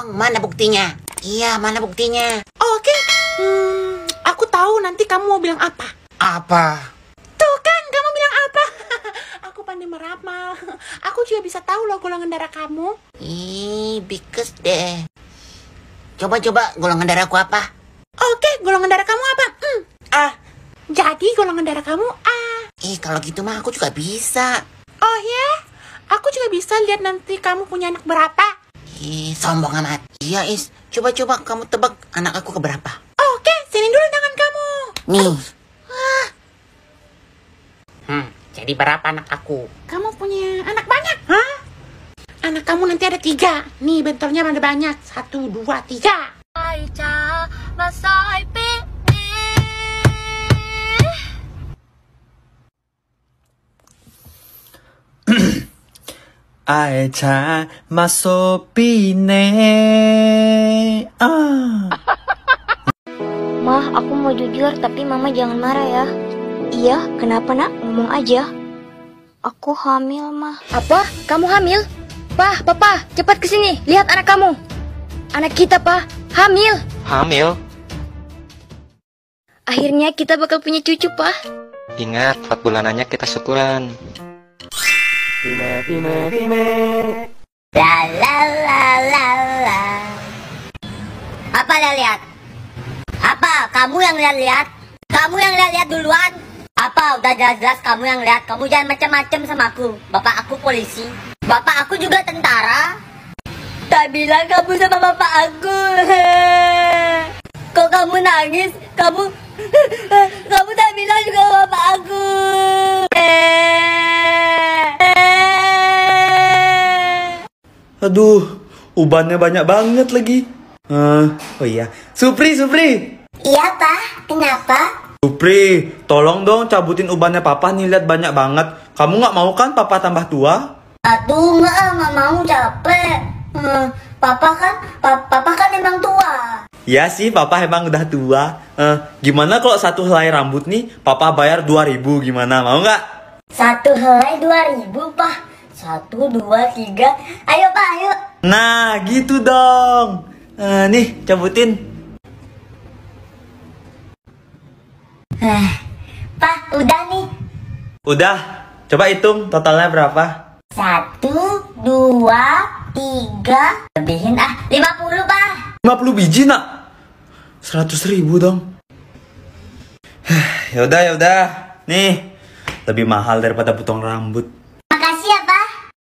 dong, Mana buktinya? Iya, mana buktinya? Oh, Oke. Okay. Hmm, aku tahu nanti kamu mau bilang apa. Apa? Tuh kan, kamu bilang apa? aku pandai meramal. Aku juga bisa tahu loh golongan darah kamu. Ih, bikes deh. Coba-coba golongan darahku apa? Oke, okay, golongan darah kamu apa? Hmm, Ah. Jadi golongan darah kamu A. Eh, kalau gitu mah aku juga bisa. Oh ya? Aku juga bisa lihat nanti kamu punya anak berapa. Ih, sombong amat. Iya, Is. Coba-coba kamu tebak anak aku keberapa. Oh, Oke, okay. sini dulu tangan kamu. Nih. Ah. Hmm, jadi berapa anak aku? Kamu punya anak banyak? Hah? Anak kamu nanti ada tiga. Nih, bentornya ada banyak. Satu, dua, tiga. Hai masa 会茶马索比 ne ah. aku mau jujur tapi mama jangan marah ya. Iya, kenapa nak? Ngomong aja. Aku hamil, mah. Apa? Kamu hamil? Pa, papa, cepat kesini. Lihat anak kamu. Anak kita, pa. hamil. Hamil? Akhirnya kita bakal punya cucu, pa. Ingat, 4 bulanannya kita syukuran. La la la la Apa yang lihat Apa? Kamu yang lihat-lihat? Kamu yang lihat-lihat duluan? Apa? Udah jelas-jelas kamu yang lihat. Kamu jangan macam-macam sama aku. Bapak aku polisi. Bapak aku juga tentara. Tak bilang kamu sama bapak aku. Kok kamu nangis? Kamu kamu tak bilang juga sama bapak aku. Eh. Aduh, ubannya banyak banget lagi. Uh, oh iya, Supri, Supri. Iya, Pak. Kenapa? Supri, tolong dong cabutin ubannya Papa nih, lihat banyak banget. Kamu nggak mau kan Papa tambah tua? Aduh, nggak, nggak mau capek. Hmm, papa kan, pa Papa kan emang tua. Iya sih, Papa emang udah tua. Uh, gimana kalau satu helai rambut nih, Papa bayar 2000 gimana? Mau nggak? Satu helai 2000, Pak. Satu, dua, tiga. Ayo pak, ayo. Nah, gitu dong. Uh, nih, cabutin. Eh, pak, udah nih. Udah. Coba hitung totalnya berapa? Satu, dua, tiga. Lebihin ah, lima puluh pak. Lima puluh biji nak. Seratus ribu dong. Eh, yaudah, yaudah. Nih, lebih mahal daripada potong rambut.